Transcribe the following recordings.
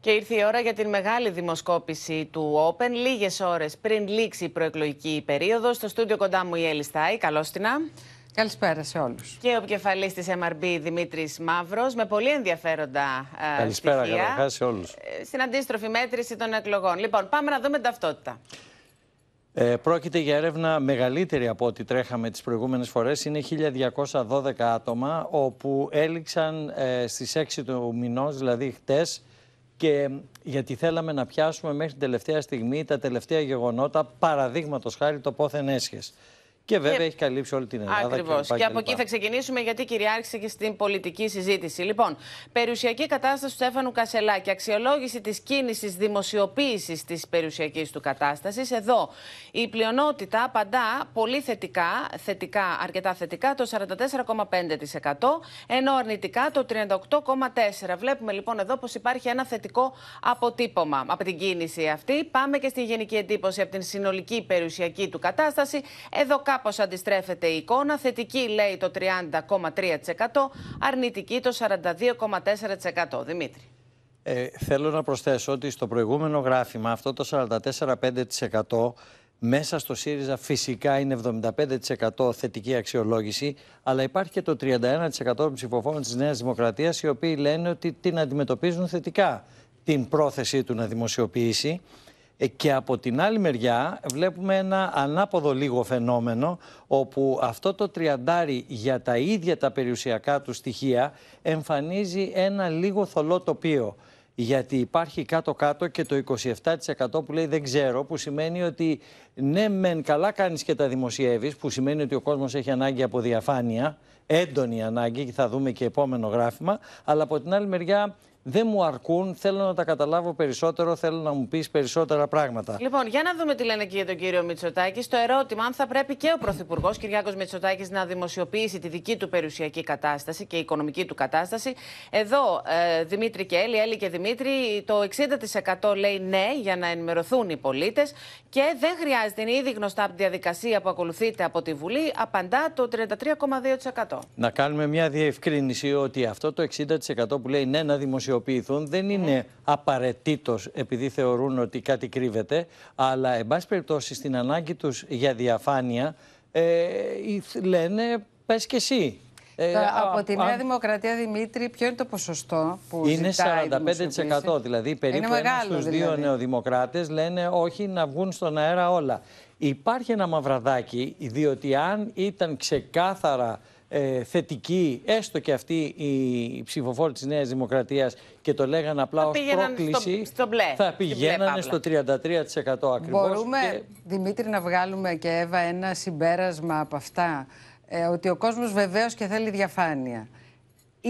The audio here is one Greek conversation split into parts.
Και ήρθε η ώρα για την μεγάλη δημοσκόπηση του Open. Λίγες ώρες πριν λήξει η προεκλογική περίοδος. Στο στούντιο κοντά μου η Έλλη Στάι. Καλώς την Καλησπέρα σε όλους. Και ο επικεφαλής της MRB Δημήτρης Μαύρος, με πολύ ενδιαφέροντα ε, Καλησπέρα, στοιχεία. Καλησπέρα σε όλους. Ε, στην αντίστροφη μέτρηση των εκλογών. Λοιπόν, πάμε να δούμε την ταυτότητα. Ε, πρόκειται για έρευνα μεγαλύτερη από ό,τι τρέχαμε τις προηγούμενες φορές. Είναι 1.212 άτομα, όπου έληξαν ε, στις 6 του μηνός, δηλαδή χτες, και γιατί θέλαμε να πιάσουμε μέχρι την τελευταία στιγμή τα τελευταία γεγονότα, παραδείγματος χάρη το πόθεν έσχεσαι. Και βέβαια και... έχει καλύψει όλη την Ελλάδα. Ακριβώ. Και, και, από εκεί θα ξεκινήσουμε, γιατί κυριάρχησε και στην πολιτική συζήτηση. Λοιπόν, περιουσιακή κατάσταση του Στέφανου Κασελάκη. Αξιολόγηση της κίνησης δημοσιοποίησης της περιουσιακής του κατάστασης. Εδώ η πλειονότητα απαντά πολύ θετικά, θετικά αρκετά θετικά, το 44,5%, ενώ αρνητικά το 38,4%. Βλέπουμε λοιπόν εδώ πως υπάρχει ένα θετικό αποτύπωμα από την κίνηση αυτή. Πάμε και στη γενική εντύπωση από την συνολική περιουσιακή του κατάσταση. Εδώ Κάπως αντιστρέφεται η εικόνα. Θετική λέει το 30,3%, αρνητική το 42,4%. Δημήτρη. Ε, θέλω να προσθέσω ότι στο προηγούμενο γράφημα αυτό το 44,5% μέσα στο ΣΥΡΙΖΑ φυσικά είναι 75% θετική αξιολόγηση, αλλά υπάρχει και το 31% των ψηφοφόρων της Νέας Δημοκρατίας οι οποίοι λένε ότι την αντιμετωπίζουν θετικά την πρόθεσή του να δημοσιοποιήσει. Ε, και από την άλλη μεριά βλέπουμε ένα ανάποδο λίγο φαινόμενο όπου αυτό το τριαντάρι για τα ίδια τα περιουσιακά του στοιχεία εμφανίζει ένα λίγο θολό τοπίο. Γιατί υπάρχει κάτω-κάτω και το 27% που λέει δεν ξέρω, που σημαίνει ότι ναι μεν καλά κάνεις και τα δημοσιεύεις, που σημαίνει ότι ο κόσμος έχει ανάγκη από διαφάνεια, έντονη ανάγκη και θα δούμε και επόμενο γράφημα, αλλά από την άλλη μεριά δεν μου αρκούν, θέλω να τα καταλάβω περισσότερο, θέλω να μου πεις περισσότερα πράγματα. Λοιπόν, για να δούμε τι λένε και για τον κύριο Μητσοτάκη. Το ερώτημα αν θα πρέπει και ο Πρωθυπουργός Κυριάκος Μητσοτάκης να δημοσιοποιήσει τη δική του περιουσιακή κατάσταση και η οικονομική του κατάσταση. Εδώ, ε, Δημήτρη και Έλλη, Έλλη και Δημήτρη, το 60% λέει ναι για να ενημερωθούν οι πολίτες και δεν χρειάζεται, είναι ήδη γνωστά από τη διαδικασία που ακολουθείται από τη Βουλή, απαντά το 33,2%. Να κάνουμε μια διευκρίνηση ότι αυτό το 60% που λέει ναι να δημοσιοποιήσει δεν ναι. είναι απαραίτητος επειδή θεωρούν ότι κάτι κρύβεται, αλλά εν πάση περιπτώσει στην ανάγκη τους για διαφάνεια ε, λένε πες και εσύ. Ε, από τη Νέα Δημοκρατία, Δημήτρη, ποιο είναι το ποσοστό που είναι ζητάει 45%. Δηλαδή, περίπου τους ένας δηλαδή. δύο νεοδημοκράτες λένε όχι να βγουν στον αέρα όλα. Υπάρχει ένα μαυραδάκι, διότι αν ήταν ξεκάθαρα ε, θετική, έστω και αυτή η ψηφοφόροι της Νέας Δημοκρατίας και το λέγανε απλά ω πρόκληση, θα πηγαίνανε στο 33% ακριβώς. Μπορούμε, Δημήτρη, να βγάλουμε και Εύα ένα συμπέρασμα από αυτά, ε, ότι ο κόσμος βεβαίως και θέλει διαφάνεια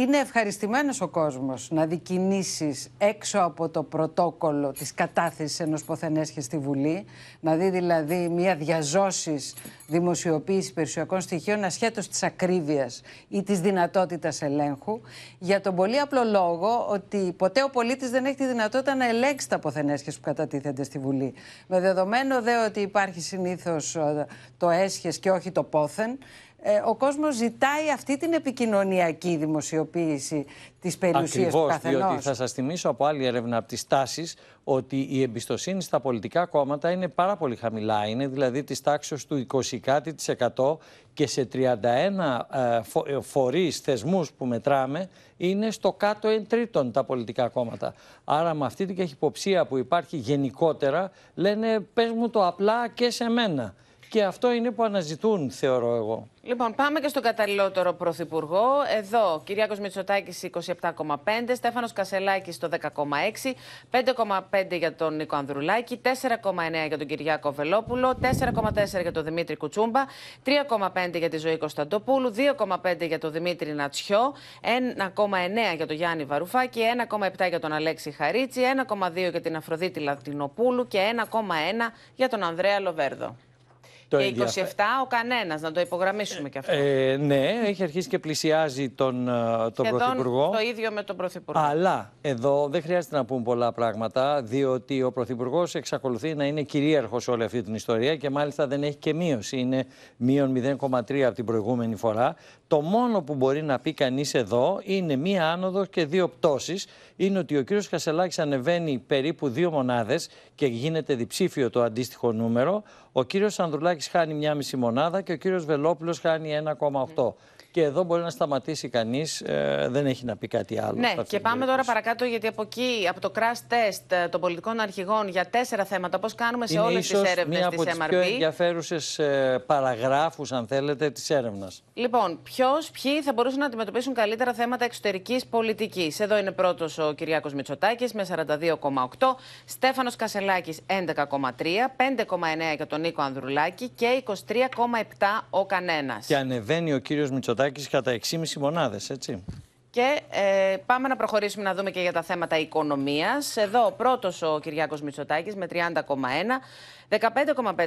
είναι ευχαριστημένος ο κόσμος να δικινήσεις έξω από το πρωτόκολλο της κατάθεσης ενός ποθενέσχε στη Βουλή, να δει δηλαδή μια διαζώσης δημοσιοποίησης περιουσιακών στοιχείων ασχέτως της ακρίβειας ή της δυνατότητας ελέγχου, για τον πολύ απλό λόγο ότι ποτέ ο πολίτης δεν έχει τη δυνατότητα να ελέγξει τα ποθενέσχες που κατατίθενται στη Βουλή. Με δεδομένο δε ότι υπάρχει συνήθως ε, το έσχες και όχι το πόθεν, ε, ο κόσμος ζητάει αυτή την επικοινωνιακή δημοσιοποίηση της περιουσίας Ακριβώς, του καθενός. διότι θα σας θυμίσω από άλλη έρευνα από τις τάσεις ότι η εμπιστοσύνη στα πολιτικά κόμματα είναι πάρα πολύ χαμηλά. Είναι δηλαδή της τάξης του 20 κάτι και σε 31 ε, ε, φορείς, θεσμούς που μετράμε είναι στο κάτω εν τρίτον τα πολιτικά κόμματα. Άρα με αυτή την καχυποψία που υπάρχει γενικότερα λένε πες μου το απλά και σε μένα. Και αυτό είναι που αναζητούν, θεωρώ εγώ. Λοιπόν, πάμε και στον καταλληλότερο πρωθυπουργό. Εδώ, Κυριάκος Μητσοτάκης 27,5, Στέφανος Κασελάκης το 10,6, 5,5 για τον Νίκο Ανδρουλάκη, 4,9 για τον Κυριάκο Βελόπουλο, 4,4 για τον Δημήτρη Κουτσούμπα, 3,5 για τη Ζωή Κωνσταντοπούλου, 2,5 για τον Δημήτρη Νατσιό, 1,9 για τον Γιάννη Βαρουφάκη, 1,7 για τον Αλέξη Χαρίτσι, 1,2 για την Αφροδίτη Λατινοπούλου και 1,1 για τον Ανδρέα Λοβέρδο και 27 ο κανένας, να το υπογραμμίσουμε κι αυτό. Ε, ναι, έχει αρχίσει και πλησιάζει τον, ε, τον Πρωθυπουργό. Το ίδιο με τον Πρωθυπουργό. Αλλά εδώ δεν χρειάζεται να πούμε πολλά πράγματα, διότι ο Πρωθυπουργός εξακολουθεί να είναι κυρίαρχος όλη αυτή την ιστορία και μάλιστα δεν έχει και μείωση. Είναι μείον 0,3 από την προηγούμενη φορά. Το μόνο που μπορεί να πει κανείς εδώ είναι μία άνοδος και δύο πτώσεις. Είναι ότι ο κύριος Κασελάκης ανεβαίνει περίπου δύο μονάδες και γίνεται διψήφιο το αντίστοιχο νούμερο. Ο κύριος Ανδρουλάκης χάνει μία μισή μονάδα και ο κύριος Βελόπουλος χάνει 1,8. Και εδώ μπορεί να σταματήσει κανείς, ε, δεν έχει να πει κάτι άλλο. Ναι, και πάμε τώρα παρακάτω, γιατί από εκεί, από το crash test ε, των πολιτικών αρχηγών για τέσσερα θέματα, όπω κάνουμε σε όλες τις έρευνε τη MRP. Είναι από πιο ενδιαφέρουσες ε, παραγράφους, αν θέλετε, της έρευνας. Λοιπόν, ποιος, ποιοι θα μπορούσαν να αντιμετωπίσουν καλύτερα θέματα εξωτερικής πολιτικής. Εδώ είναι πρώτος ο Κυριάκος Μητσοτάκης με 42,8, Στέφανος Κασελάκης 11,3, 5,9 για τον Νίκο Ανδρουλάκη και 23,7 ο κανένας. Και ανεβαίνει ο κύριος Μητσοτάκης Μητσοτάκης κατά 6,5 μονάδες, έτσι. Και ε, πάμε να προχωρήσουμε να δούμε και για τα θέματα οικονομίας. Εδώ πρώτος ο Κυριακό Μητσοτάκης με 30,1. 15,5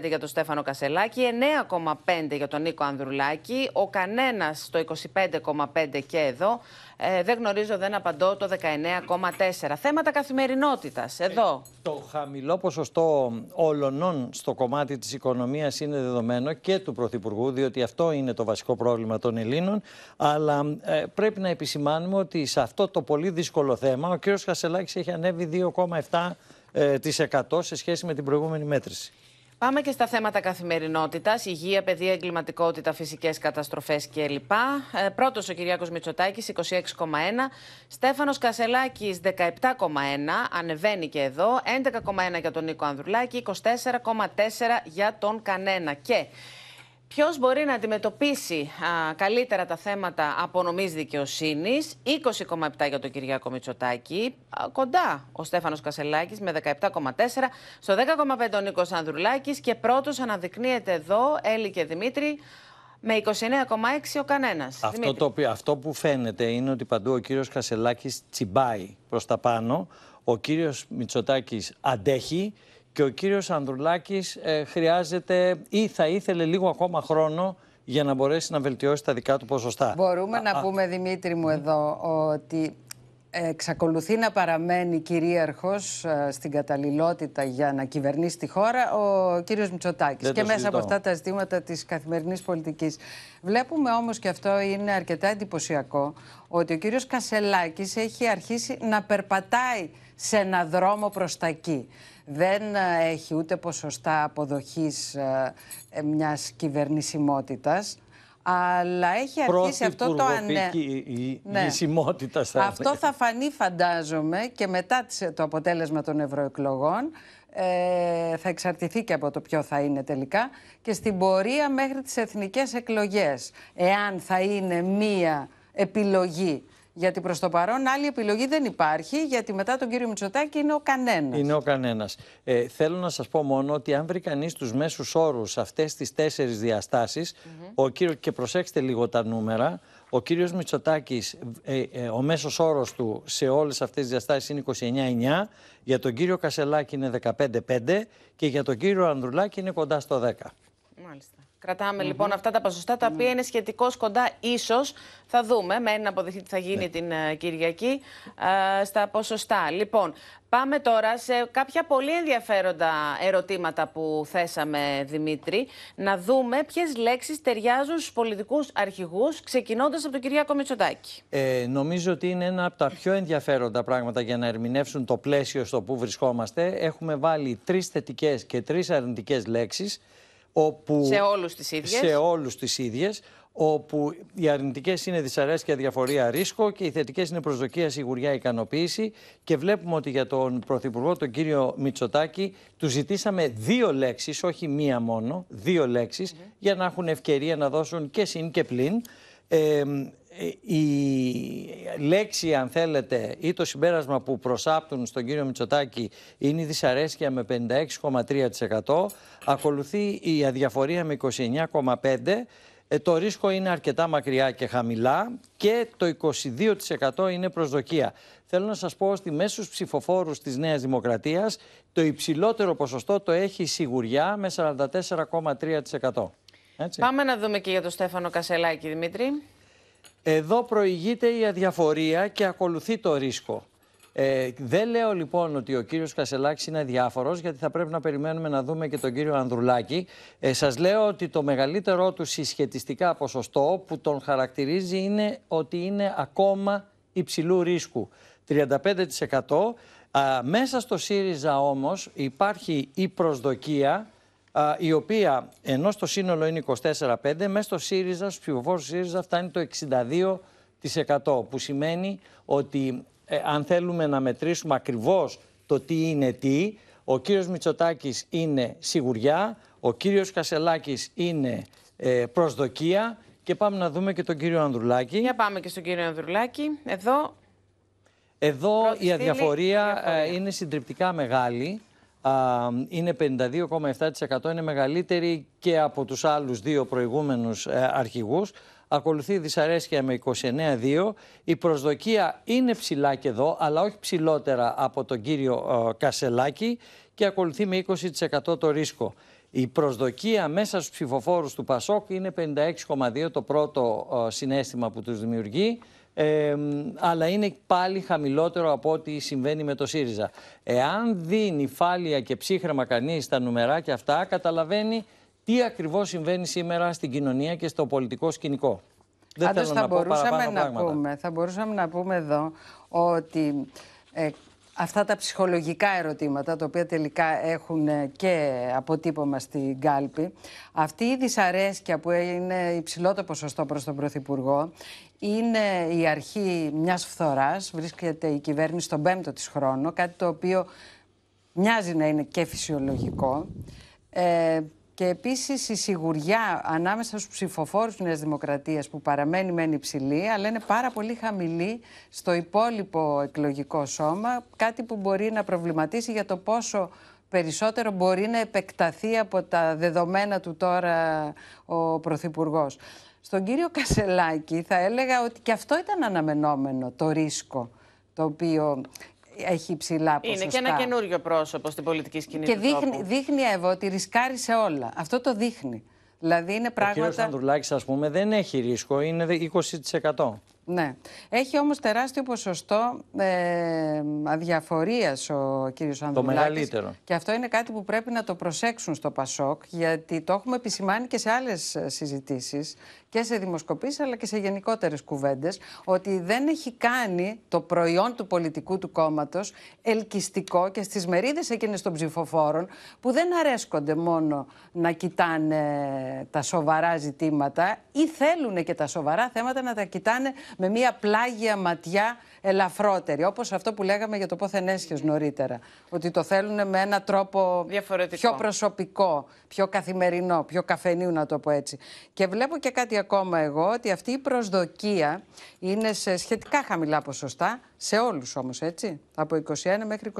για τον Στέφανο Κασελάκη, 9,5 για τον Νίκο Ανδρουλάκη, ο κανένας το 25,5 και εδώ. Ε, δεν γνωρίζω, δεν απαντώ το 19,4. Θέματα καθημερινότητας, ε, Εδώ. το χαμηλό ποσοστό όλων στο κομμάτι της οικονομίας είναι δεδομένο και του Πρωθυπουργού, διότι αυτό είναι το βασικό πρόβλημα των Ελλήνων. Αλλά ε, πρέπει να επισημάνουμε ότι σε αυτό το πολύ δύσκολο θέμα ο κ. Κασελάκης έχει ανέβει 2,7 ε, σε σχέση με την προηγούμενη μέτρηση. Πάμε και στα θέματα καθημερινότητας, υγεία, παιδεία, εγκληματικότητα, φυσικές καταστροφές κλπ. Ε, Πρώτος ο Κυριάκος Μητσοτάκης, 26,1. Στέφανος Κασελάκης, 17,1. Ανεβαίνει και εδώ. 11,1 για τον Νίκο Ανδρουλάκη, 24,4 για τον Κανένα. Και Ποιος μπορεί να αντιμετωπίσει α, καλύτερα τα θέματα απονομής δικαιοσύνης, 20,7 για τον Κυριάκο Μητσοτάκη. Α, κοντά ο Στέφανος Κασελάκης με 17,4. Στο 10,5 ο Νίκος Ανδρουλάκης. Και πρώτος αναδεικνύεται εδώ, Έλλη και Δημήτρη, με 29,6 ο κανένας. Αυτό, αυτό που φαίνεται είναι ότι παντού ο κύριος Κασελάκης τσιμπάει προς τα πάνω. Ο κύριος Μητσοτάκης αντέχει και ο κύριος Ανδρουλάκης ε, χρειάζεται ή θα ήθελε λίγο ακόμα χρόνο για να μπορέσει να βελτιώσει τα δικά του ποσοστά. Μπορούμε να πούμε, Δημήτρη μου, εδώ ότι εξακολουθεί να παραμένει κυρίαρχος ε, στην καταλληλότητα για να κυβερνήσει τη χώρα ο κύριος Μητσοτάκης και μέσα από αυτά τα ζητήματα της καθημερινής πολιτικής. Βλέπουμε όμως και αυτό είναι αρκετά εντυπωσιακό ότι ο κύριος Κασελάκης έχει αρχίσει να περπατάει σε ένα δρόμο προς τα εκεί δεν ε, έχει ούτε ποσοστά αποδοχής ε, ε, μιας κυβερνησιμότητας αλλά έχει αρχίσει αυτό το ανέ... Ναι. Αυτό θα φανεί φαντάζομαι και μετά το αποτέλεσμα των ευρωεκλογών θα εξαρτηθεί και από το ποιο θα είναι τελικά και στην πορεία μέχρι τις εθνικές εκλογές εάν θα είναι μία επιλογή γιατί προς το παρόν άλλη επιλογή δεν υπάρχει, γιατί μετά τον κύριο Μητσοτάκη είναι ο κανένας. Είναι ο κανένας. Ε, θέλω να σας πω μόνο ότι αν βρει κανείς τους μέσους όρους αυτές τις τέσσερις διαστάσεις, mm -hmm. και προσέξτε λίγο τα νούμερα, ο κύριος Μητσοτάκης, ε, ε, ο μέσος όρος του σε όλες αυτές τις διαστάσεις είναι είναι 29-9, Για τον κύριο Κασελάκη είναι είναι 15-5 και για τον κύριο Ανδρουλάκη είναι κοντά στο 10. Μάλιστα κραταμε λοιπόν αυτά τα ποσοστά τα οποια είναι σχετικώς κοντά, ίσως θα δούμε, με να αποδείχτη τι θα γίνει ναι. την ε, Κυριακή, uh, στα ποσοστά. Λοιπόν, πάμε τώρα σε κάποια πολύ ενδιαφέροντα ερωτήματα που θέσαμε, Δημήτρη, να δούμε ποιες λέξεις ταιριάζουν στους πολιτικούς αρχηγούς, ξεκινώντας από τον Κυριάκο Μητσοτάκη. Ε, νομίζω ότι είναι ένα από τα πιο ενδιαφέροντα πράγματα για να ερμηνεύσουν το πλαίσιο στο που βρισκόμαστε. Έχουμε βάλει τρεις θετικές και τρεις αρνητικές λέξεις. Όπου, σε όλους τις ίδιες. Σε όλους τις ίδιες, όπου οι αρνητικές είναι δυσαρέσκεια, διαφορία, ρίσκο και οι θετικές είναι προσδοκία, σιγουριά, ικανοποίηση και βλέπουμε ότι για τον Πρωθυπουργό, τον κύριο Μητσοτάκη, του ζητήσαμε δύο λέξεις, όχι μία μόνο, δύο λέξεις, για να έχουν ευκαιρία να δώσουν και συν και πλην. Ε, ε, η λέξη αν θέλετε ή το συμπέρασμα που προσάπτουν στον κύριο Μητσοτάκη είναι η δυσαρέσκεια με 56,3% ακολουθεί η αδιαφορία με 29,5% ε, το ρίσκο είναι αρκετά μακριά και χαμηλά και το 22% είναι προσδοκία. Θέλω να σας πω ότι μέσους ψηφοφόρους της Νέας Δημοκρατίας το υψηλότερο ποσοστό το έχει η σιγουριά με 44,3%. Πάμε να δούμε και για τον Στέφανο Κασελάκη, Δημήτρη. Εδώ προηγείται η αδιαφορία και ακολουθεί το ρίσκο. Ε, δεν λέω λοιπόν ότι ο κύριος Κασελάκης είναι διάφορος γιατί θα πρέπει να περιμένουμε να δούμε και τον κύριο Ανδρουλάκη. Ε, σας λέω ότι το μεγαλύτερό του συσχετιστικά ποσοστό που τον χαρακτηρίζει είναι ότι είναι ακόμα υψηλού ρίσκου. 35% α, μέσα στο ΣΥΡΙΖΑ όμως υπάρχει η προσδοκία η οποία ενώ στο σύνολο είναι 24-5, μέσα στο ΣΥΡΙΖΑ, στους ψηφοφόρους ΣΥΡΙΖΑ φτάνει το 62% που σημαίνει ότι ε, αν θέλουμε να μετρήσουμε ακριβώς το τι είναι τι, ο κύριος Μητσοτάκης είναι σιγουριά, ο κύριος Κασελάκης είναι ε, προσδοκία και πάμε να δούμε και τον κύριο Ανδρουλάκη. Για πάμε και στον κύριο Ανδρουλάκη. Εδώ, Εδώ η η αδιαφορία ε, είναι συντριπτικά μεγάλη είναι 52,7%, είναι μεγαλύτερη και από τους άλλους δύο προηγούμενους ε, αρχηγούς. Ακολουθεί δυσαρέσκεια με 29,2. Η προσδοκία είναι ψηλά και εδώ, αλλά όχι ψηλότερα από τον κύριο ε, Κασελάκη και ακολουθεί με 20% το ρίσκο. Η προσδοκία μέσα στους ψηφοφόρους του Πασόκ είναι 56,2 το πρώτο ε, συνέστημα που τους δημιουργεί αλλά είναι πάλι χαμηλότερο από ό,τι συμβαίνει με το ΣΥΡΙΖΑ. Εάν δίνει φάλια και ψύχρεμα κανείς τα και αυτά, καταλαβαίνει τι ακριβώς συμβαίνει σήμερα στην κοινωνία και στο πολιτικό σκηνικό. Δεν θέλω θα να μπορούσαμε να, πούμε, θα μπορούσαμε να πούμε εδώ ότι ε, αυτά τα ψυχολογικά ερωτήματα, τα οποία τελικά έχουν ε, και αποτύπωμα στην κάλπη, αυτή η δυσαρέσκεια που είναι υψηλό το ποσοστό προς τον Πρωθυπουργό, είναι η αρχή μιας φθοράς, βρίσκεται η κυβέρνηση στον πέμπτο της χρόνο, κάτι το οποίο μοιάζει να είναι και φυσιολογικό. Ε, και επίσης, η σιγουριά ανάμεσα στους ψηφοφόρους της Νέας Δημοκρατίας που παραμένει μεν υψηλή, αλλά είναι πάρα πολύ χαμηλή στο υπόλοιπο εκλογικό σώμα, κάτι που μπορεί να προβληματίσει για το πόσο περισσότερο μπορεί να επεκταθεί από τα δεδομένα του τώρα ο Πρωθυπουργός. Στον κύριο Κασελάκη θα έλεγα ότι και αυτό ήταν αναμενόμενο το ρίσκο το οποίο έχει υψηλά ποσοστά. Είναι και ένα καινούριο πρόσωπο στην πολιτική σκηνή. Και δείχνει, τόπου. δείχνει ότι ρισκάρει σε όλα. Αυτό το δείχνει. Δηλαδή είναι πράγματα. Ο κύριος Ανδρουλάκης ας πούμε δεν έχει ρίσκο, είναι 20%. Ναι. Έχει όμως τεράστιο ποσοστό ε, αδιαφορίας ο κύριος Ανδρουλάκης. Το μεγαλύτερο. Και αυτό είναι κάτι που πρέπει να το προσέξουν στο ΠΑΣΟΚ, γιατί το έχουμε επισημάνει και σε άλλες ε, συζητήσεις, και σε δημοσκοπήσεις, αλλά και σε γενικότερες κουβέντες, ότι δεν έχει κάνει το προϊόν του πολιτικού του κόμματος ελκυστικό και στις μερίδες εκείνες των ψηφοφόρων, που δεν αρέσκονται μόνο να κοιτάνε τα σοβαρά ζητήματα ή θέλουν και τα σοβαρά θέματα να τα κοιτάνε με μια πλάγια ματιά ελαφρότερη. Όπως αυτό που λέγαμε για το πόθεν έσχε νωρίτερα. Ότι το θέλουν με ένα τρόπο πιο προσωπικό, πιο καθημερινό, πιο καφενείου, να το πω έτσι. Και βλέπω και κάτι ακόμα εγώ, ότι αυτή η προσδοκία είναι σε σχετικά χαμηλά ποσοστά, σε όλους όμως, έτσι. Από 21 μέχρι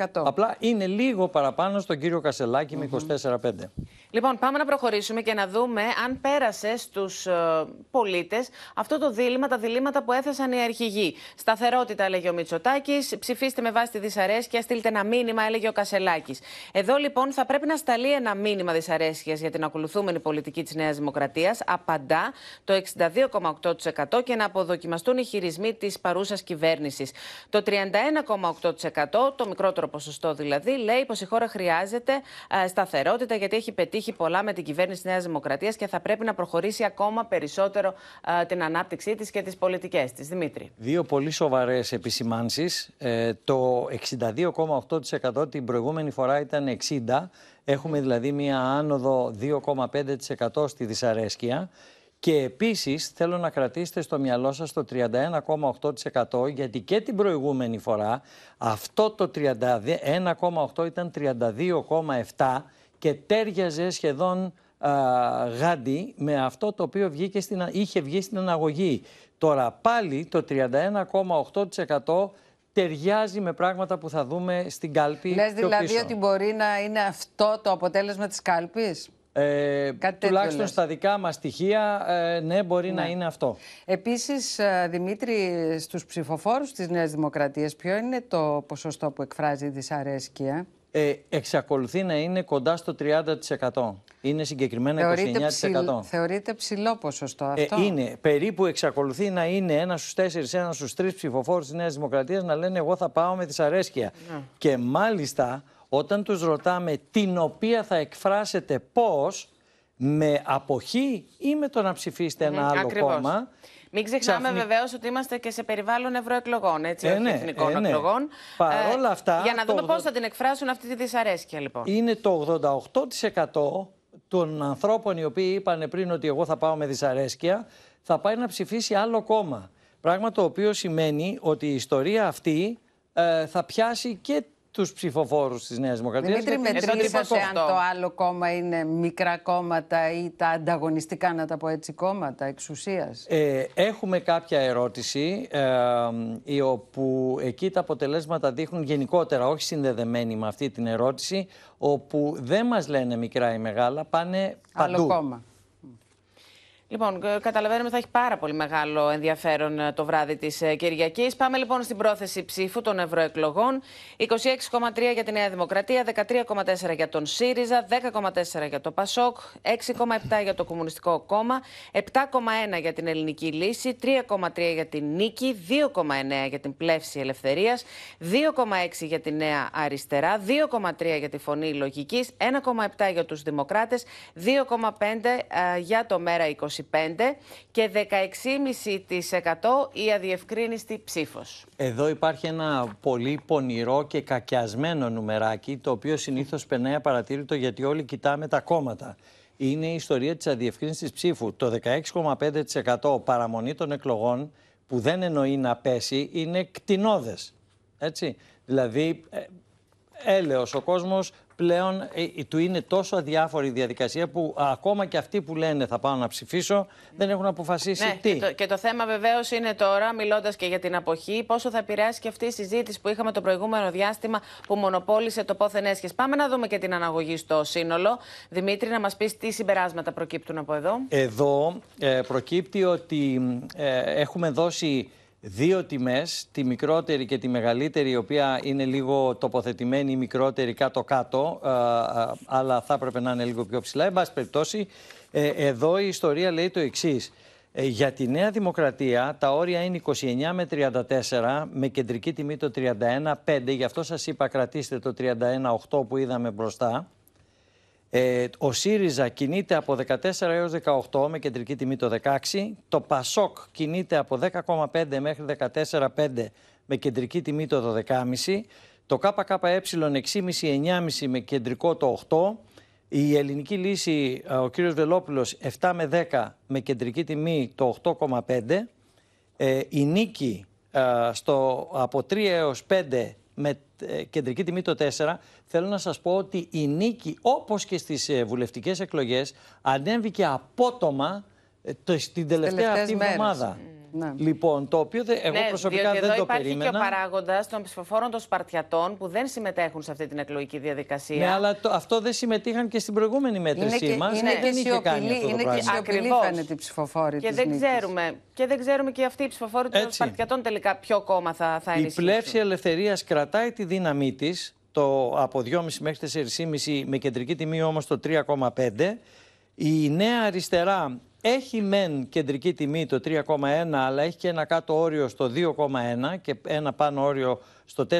24%. Απλά είναι λίγο παραπάνω στον κύριο Κασελάκη με 24-5. Λοιπόν, πάμε να προχωρήσουμε και να δούμε αν πέρασε στους ε, πολίτες αυτό το δίλημα, τα διλήμματα που έθεσαν οι αρχηγοί. Σταθερότητα, έλεγε ο Μητσοτάκης. Ψηφίστε με βάση τη δυσαρέσκεια, στείλτε ένα μήνυμα, έλεγε ο Κασελάκης. Εδώ λοιπόν θα πρέπει να σταλεί ένα μήνυμα δυσαρέσκειας για την ακολουθούμενη πολιτική της Νέας Δημοκρατίας. Απαντά το 62,8% και να αποδοκιμαστούν οι χειρισμοί της παρούσας κυβέρνησης. Το 31,8%, το μικρότερο ποσοστό δηλαδή, λέει πως η χώρα χρειάζεται ε, σταθερότητα γιατί έχει πετύχει πολλά με την κυβέρνηση της Νέας Δημοκρατίας και θα πρέπει να προχωρήσει ακόμα περισσότερο ε, την ανάπτυξή της και τις πολιτικές της. Δημήτρη. Δύο Σοβαρές επισημάνσεις. Ε, το 62,8% την προηγούμενη φορά ήταν 60%. Έχουμε δηλαδή μία άνοδο 2,5% στη δυσαρέσκεια. Και επίσης θέλω να κρατήσετε στο μυαλό σας το 31,8% γιατί και την προηγούμενη φορά αυτό το 31,8% ήταν 32,7% και τέριαζε σχεδόν α, γάντι με αυτό το οποίο βγήκε στην, είχε βγει στην αναγωγή. Τώρα πάλι το 31,8% ταιριάζει με πράγματα που θα δούμε στην κάλπη. Λες δηλαδή ότι μπορεί να είναι αυτό το αποτέλεσμα της κάλπης. Ε, Κάτι τουλάχιστον στα δικά μας στοιχεία, ε, ναι, μπορεί να ναι. είναι αυτό. Επίσης, ε, Δημήτρη, στους ψηφοφόρους της Νέας Δημοκρατίας, ποιο είναι το ποσοστό που εκφράζει δυσαρέσκεια. Ε, εξακολουθεί να είναι κοντά στο 30%. Είναι συγκεκριμένα 29%. θεωρείται ψηλό ποσοστό ε, αυτό. Ε, είναι. Περίπου εξακολουθεί να είναι ένα στους τέσσερις, ένα στους τρεις ψηφοφόρους της Νέας Δημοκρατίας να λένε Εγώ θα πάω με δυσαρέσκεια. Ναι. Και μάλιστα όταν τους ρωτάμε την οποία θα εκφράσετε πώς, με αποχή ή με το να ψηφίσετε ένα ναι, άλλο κόμμα. Μην ξεχνάμε ξαφνικ... βεβαίως ότι είμαστε και σε περιβάλλον ευρωεκλογών, έτσι, ε, ναι, εθνικών ε, ναι. εκλογών. Παρόλα ε, αυτά. για να δούμε το... πώς θα την εκφράσουν αυτή τη δυσαρέσκεια, λοιπόν. Είναι το 88% των ανθρώπων οι οποίοι είπαν πριν ότι εγώ θα πάω με δυσαρέσκεια, θα πάει να ψηφίσει άλλο κόμμα. Πράγμα το οποίο σημαίνει ότι η ιστορία αυτή ε, θα πιάσει και τους ψηφοφόρους της Νέας Δημοκρατία. Δημήτρη, μετρήσατε αν το άλλο κόμμα είναι μικρά κόμματα ή τα ανταγωνιστικά, να τα πω έτσι, κόμματα εξουσία. Ε, έχουμε κάποια ερώτηση, ε, όπου εκεί τα αποτελέσματα δείχνουν γενικότερα, όχι συνδεδεμένοι με αυτή την ερώτηση, όπου δεν μας λένε μικρά ή μεγάλα, πάνε παντού. Άλλο κόμμα. Λοιπόν, ε, καταλαβαίνουμε ότι θα έχει πάρα πολύ μεγάλο ενδιαφέρον ε, το βράδυ της ε, Κυριακής. Πάμε λοιπόν στην πρόθεση ψήφου των ευρωεκλογών. 26,3 για τη Νέα Δημοκρατία, 13,4 για τον ΣΥΡΙΖΑ, 10,4 για το ΠΑΣΟΚ, 6,7 για το Κομμουνιστικό Κόμμα, 7,1 για την Ελληνική Λύση, 3,3 για την Νίκη, 2,9 για την Πλεύση Ελευθερίας, 2,6 για τη Νέα Αριστερά, 2,3 για τη Φωνή Λογικής, 1,7 για τους Δημοκράτες, 2,5 για το Μέρα 20 και 16,5% η αδιευκρίνηστη ψήφος. Εδώ υπάρχει ένα πολύ πονηρό και κακιασμένο νουμεράκι, το οποίο συνήθως περνάει απαρατήρητο γιατί όλοι κοιτάμε τα κόμματα. Είναι η ιστορία της αδιευκρίνησης ψήφου. Το 16,5% παραμονή των εκλογών που δεν εννοεί να πέσει είναι κτηνόδες. Έτσι. Δηλαδή, ε, έλεος ο κόσμος πλέον ε, ε, του είναι τόσο αδιάφορη η διαδικασία που ακόμα και αυτοί που λένε θα πάω να ψηφίσω δεν έχουν αποφασίσει ναι, τι. Και το, και το θέμα βεβαίως είναι τώρα, μιλώντας και για την αποχή, πόσο θα επηρεάσει και αυτή η συζήτηση που είχαμε το προηγούμενο διάστημα που μονοπόλησε το πόθεν έσχες. Πάμε να δούμε και την αναγωγή στο σύνολο. Δημήτρη, να μας πεις τι συμπεράσματα προκύπτουν από εδώ. Εδώ ε, προκύπτει ότι ε, έχουμε δώσει δύο τιμές, τη μικρότερη και τη μεγαλύτερη, η οποία είναι λίγο τοποθετημένη, η μικρότερη κάτω-κάτω, ε, ε, αλλά θα έπρεπε να είναι λίγο πιο ψηλά. Εν πάση περιπτώσει, ε, εδώ η ιστορία λέει το εξής. Για τη Νέα Δημοκρατία τα όρια είναι 29 με 34, με κεντρική τιμή το 31,5. Γι' αυτό σας είπα κρατήστε το 31,8 που είδαμε μπροστά. Ε, ο ΣΥΡΙΖΑ κινείται από 14 έως 18 με κεντρική τιμή το 16. Το ΠΑΣΟΚ κινείται από 10,5 μέχρι 14,5 με κεντρική τιμή το 12,5. Το ΚΚΕ 6,5-9,5 με κεντρικό το 8. Η ελληνική λύση, ε, ο κύριος Βελόπουλος, 7 με 10 με κεντρική τιμή το 8,5. Ε, η νίκη ε, στο, από 3 έως 5 με ε, κεντρική τιμή το 4, θέλω να σας πω ότι η νίκη, όπως και στις ε, βουλευτικές εκλογές, ανέβηκε απότομα ε, στην τελευταία αυτή εβδομάδα. Ναι. Λοιπόν, το οποίο εγώ ναι, προσωπικά δεν το υπάρχει περίμενα. Υπάρχει και ο παράγοντας των ψηφοφόρων των Σπαρτιατών που δεν συμμετέχουν σε αυτή την εκλογική διαδικασία. Ναι, αλλά το, αυτό δεν συμμετείχαν και στην προηγούμενη μέτρησή μα. Ναι, είναι και σιωπηλή, είναι και σιωπηλή φαίνεται ψηφοφόρη και της δεν ξέρουμε Και δεν ξέρουμε και αυτοί οι ψηφοφόροι των Σπαρτιατών τελικά ποιο κόμμα θα, θα Η πλεύση ελευθερίας κρατάει τη δύναμή της το από 2,5 μέχρι 4,5 με κεντρική τιμή όμως το 3,5. Η νέα αριστερά έχει μεν κεντρική τιμή το 3,1 αλλά έχει και ένα κάτω όριο στο 2,1 και ένα πάνω όριο στο 4,1.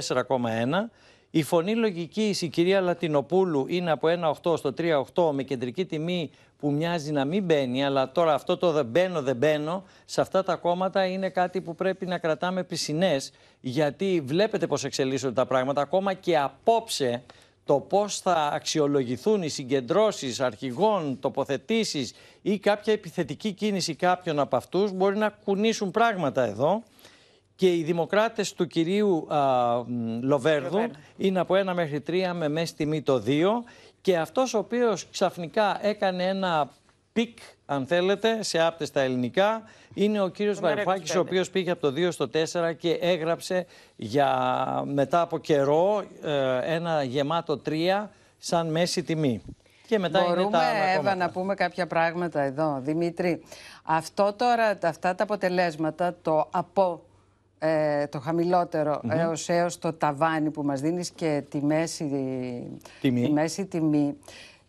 Η φωνή λογική η κυρία Λατινοπούλου είναι από 1,8 στο 3,8 με κεντρική τιμή που μοιάζει να μην μπαίνει, αλλά τώρα αυτό το δεν μπαίνω, δεν μπαίνω, σε αυτά τα κόμματα είναι κάτι που πρέπει να κρατάμε πισινές, γιατί βλέπετε πώς εξελίσσονται τα πράγματα, ακόμα και απόψε το πώς θα αξιολογηθούν οι συγκεντρώσεις αρχηγών, τοποθετήσεις ή κάποια επιθετική κίνηση κάποιων από αυτούς μπορεί να κουνήσουν πράγματα εδώ και οι δημοκράτες του κυρίου α, Λοβέρδου είναι από ένα μέχρι τρία με μέση τιμή το δύο. και αυτός ο οποίος ξαφνικά έκανε ένα πικ, αν θέλετε, σε άπτες στα ελληνικά, είναι ο κύριος Βαρουφάκης, ο οποίος πήγε από το 2 στο 4 και έγραψε για, μετά από καιρό ε, ένα γεμάτο 3 σαν μέση τιμή. Και μετά Μπορούμε, είναι τα Εύα, να πούμε κάποια πράγματα εδώ. Δημήτρη, αυτό τώρα, αυτά τα αποτελέσματα, το από ε, το χαμηλότερο mm έως έως το ταβάνι που μας δίνεις και τη τη μέση τιμή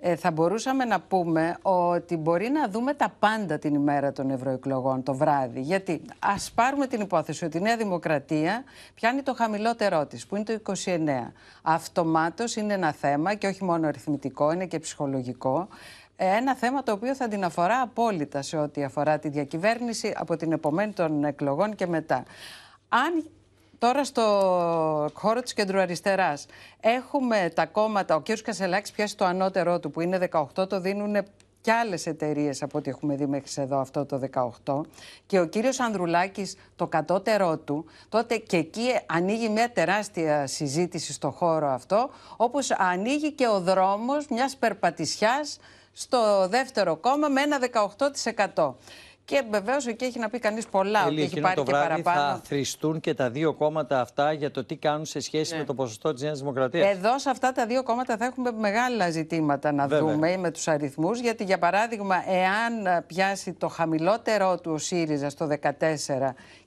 ε, θα μπορούσαμε να πούμε ότι μπορεί να δούμε τα πάντα την ημέρα των ευρωεκλογών, το βράδυ. Γιατί ας πάρουμε την υπόθεση ότι η Νέα Δημοκρατία πιάνει το χαμηλότερό της, που είναι το 29. Αυτομάτως είναι ένα θέμα και όχι μόνο αριθμητικό, είναι και ψυχολογικό. Ε, ένα θέμα το οποίο θα την αφορά απόλυτα σε ό,τι αφορά τη διακυβέρνηση από την επομένη των εκλογών και μετά. Αν Τώρα στο χώρο της κέντρου έχουμε τα κόμματα. Ο κ. Κασελάκης πιάσει το ανώτερό του που είναι 18, το δίνουν και άλλες εταιρείες από ό,τι έχουμε δει μέχρι εδώ αυτό το 18. Και ο κύριος Ανδρουλάκης το κατώτερό του, τότε και εκεί ανοίγει μια τεράστια συζήτηση στο χώρο αυτό, όπως ανοίγει και ο δρόμος μιας περπατησιάς στο δεύτερο κόμμα με ένα 18%. Και βεβαίως εκεί έχει να πει κανείς πολλά. Έλλη, ότι έχει πάρει το και παραπάνω. Θα θρηστούν και τα δύο κόμματα αυτά για το τι κάνουν σε σχέση ναι. με το ποσοστό της Νέας Δημοκρατίας. Εδώ σε αυτά τα δύο κόμματα θα έχουμε μεγάλα ζητήματα να δούμε με τους αριθμούς. Γιατί, για παράδειγμα, εάν πιάσει το χαμηλότερο του ο ΣΥΡΙΖΑ στο 14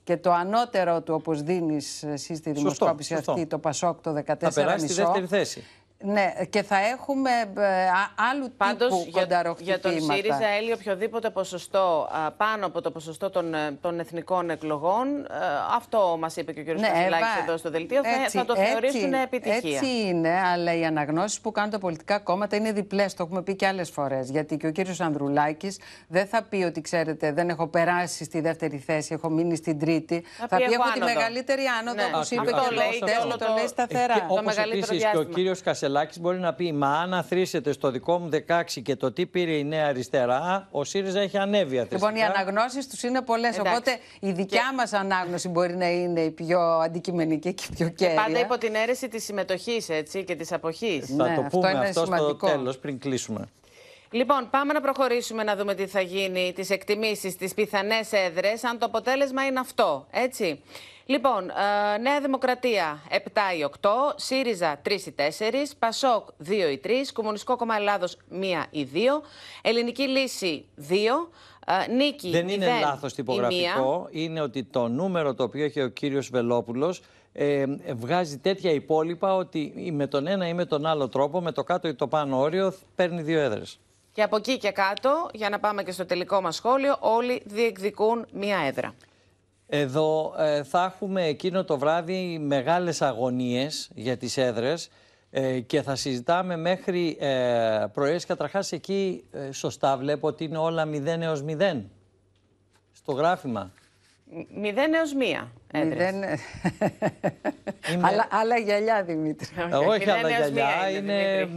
και το ανώτερο του, όπως δίνεις εσύ στη δημοσκόπηση αυτή, το ΠΑΣΟΚ το 14 Θα περάσει στη δεύτερη θέση. Ναι, και θα έχουμε ε, άλλου Πάντως, τύπου για, για τον ΣΥΡΙΖΑ έλει οποιοδήποτε ποσοστό πάνω από το ποσοστό των, ε, των εθνικών εκλογών. Ε, αυτό μας είπε και ο κ. Ναι, εδώ στο δελτίο. Έτσι, θα το θεωρήσουν έτσι, επιτυχία. Έτσι είναι, αλλά οι αναγνώσεις που κάνουν τα πολιτικά κόμματα είναι διπλές. Το έχουμε πει και άλλες φορές. Γιατί και ο κ. Ανδρουλάκης δεν θα πει ότι ξέρετε δεν έχω περάσει στη δεύτερη θέση, έχω μείνει στην τρίτη. Θα, θα πει, έχω, άνοδο. τη μεγαλύτερη άνοδο, ναι. όπως είπε και ο κ. το λέει σταθερά. Κασελάκη μπορεί να πει Μα αν αθροίσετε στο δικό μου 16 και το τι πήρε η Νέα Αριστερά, ο ΣΥΡΙΖΑ έχει ανέβει Λοιπόν, οι αναγνώσεις τους είναι πολλές. Οπότε η δικιά και... μας ανάγνωση μπορεί να είναι η πιο αντικειμενική και η πιο κέρια. Και πάντα υπό την αίρεση της συμμετοχής και της αποχής. Ναι, θα ναι, το πούμε αυτό, στο τέλος πριν κλείσουμε. Λοιπόν, πάμε να προχωρήσουμε να δούμε τι θα γίνει, τις εκτιμήσεις, τις πιθανές έδρες, αν το αποτέλεσμα είναι αυτό, έτσι. Λοιπόν, ε, Νέα Δημοκρατία 7 ή 8, ΣΥΡΙΖΑ 3 ή 4, ΠΑΣΟΚ 2 ή 3, Κομμουνιστικό Κόμμα Ελλάδος 1 ή 2, Ελληνική Λύση 2, ε, Νίκη Δεν είναι λάθος τυπογραφικό, είναι ότι το νούμερο το οποίο έχει ο κύριος Βελόπουλος ε, βγάζει τέτοια υπόλοιπα ότι με τον ένα ή με τον άλλο τρόπο, με το κάτω ή το πάνω όριο, παίρνει δύο έδρες. Και από εκεί και κάτω, για να πάμε και στο τελικό μας σχόλιο, όλοι διεκδικούν μία έδρα. Εδώ ε, θα έχουμε εκείνο το βράδυ μεγάλες αγωνίες για τις έδρες ε, και θα συζητάμε μέχρι ε, πρωί. Καταρχάς εκεί ε, σωστά βλέπω ότι είναι όλα 0 έως 0 στο γράφημα. 0 έως 1 έδρες. Αλλά, άλλα γυαλιά, Δημήτρη. Όχι άλλα γυαλιά, είναι...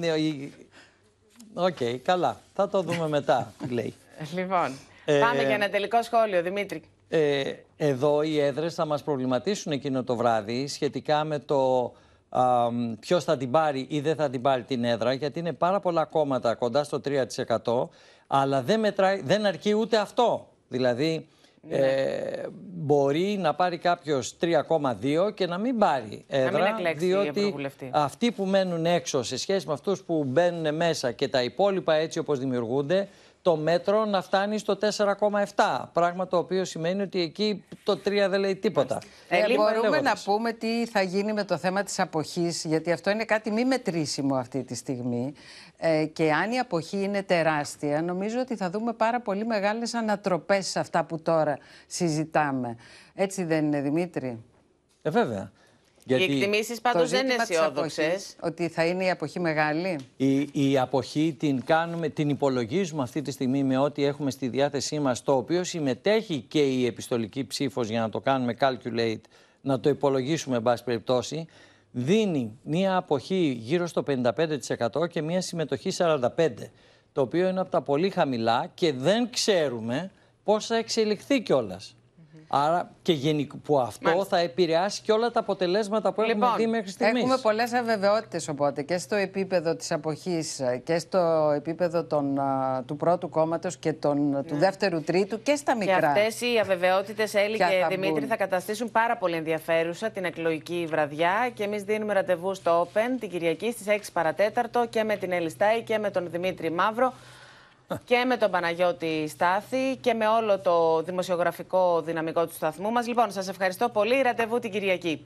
Οκ, okay, καλά. Θα το δούμε μετά, λέει. Λοιπόν, πάμε για ένα τελικό σχόλιο, Δημήτρη. Ε, εδώ οι έδρες θα μας προβληματίσουν εκείνο το βράδυ σχετικά με το ποιος θα την πάρει ή δεν θα την πάρει την έδρα, γιατί είναι πάρα πολλά κόμματα κοντά στο 3%, αλλά δεν, μετράει, δεν αρκεί ούτε αυτό. Δηλαδή, ναι. ε, μπορεί να πάρει κάποιος 3,2 και να μην πάρει έδρα, μην διότι αυτοί που μένουν έξω σε σχέση με αυτούς που μπαίνουν μέσα και τα υπόλοιπα έτσι όπως δημιουργούνται, το μέτρο να φτάνει στο 4,7. Πράγμα το οποίο σημαίνει ότι εκεί το 3 δεν λέει τίποτα. Ε, ε, μπορούμε να πούμε τι θα γίνει με το θέμα της αποχής, γιατί αυτό είναι κάτι μη μετρήσιμο αυτή τη στιγμή. Ε, και αν η αποχή είναι τεράστια, νομίζω ότι θα δούμε πάρα πολύ μεγάλες ανατροπές σε αυτά που τώρα συζητάμε. Έτσι δεν είναι, Δημήτρη. Ε, βέβαια. Γιατί... Οι εκτιμήσεις πάντως δεν είναι αισιόδοξες. Ότι θα είναι η αποχή μεγάλη. Η, η αποχή την, κάνουμε, την υπολογίζουμε αυτή τη στιγμή με ό,τι έχουμε στη διάθεσή μας, το οποίο συμμετέχει και η επιστολική ψήφος για να το κάνουμε calculate, να το υπολογίσουμε, εν πάση περιπτώσει. Δίνει μία αποχή γύρω στο 55% και μία συμμετοχή 45%. Το οποίο είναι από τα πολύ χαμηλά και δεν ξέρουμε πώς θα εξελιχθεί κιόλας. Άρα και γενικό, που αυτό θα επηρεάσει και όλα τα αποτελέσματα που έχουμε λοιπόν, δει μέχρι στιγμής. Έχουμε πολλές αβεβαιότητες οπότε και στο επίπεδο της αποχής ε, και στο επίπεδο των, ε, του πρώτου κόμματος και των, ε, του ναι. δεύτερου τρίτου και στα μικρά. Και αυτές οι αβεβαιότητες, Έλλη και, θα Δημήτρη, θα καταστήσουν πάρα πολύ ενδιαφέρουσα την εκλογική βραδιά. Και εμείς δίνουμε ραντεβού στο Open την Κυριακή στις 6 παρατέταρτο και με την Έλλη και με τον Δημήτρη Μαύρο και με τον Παναγιώτη Στάθη και με όλο το δημοσιογραφικό δυναμικό του σταθμού μας. Λοιπόν, σας ευχαριστώ πολύ. Ραντεβού την Κυριακή.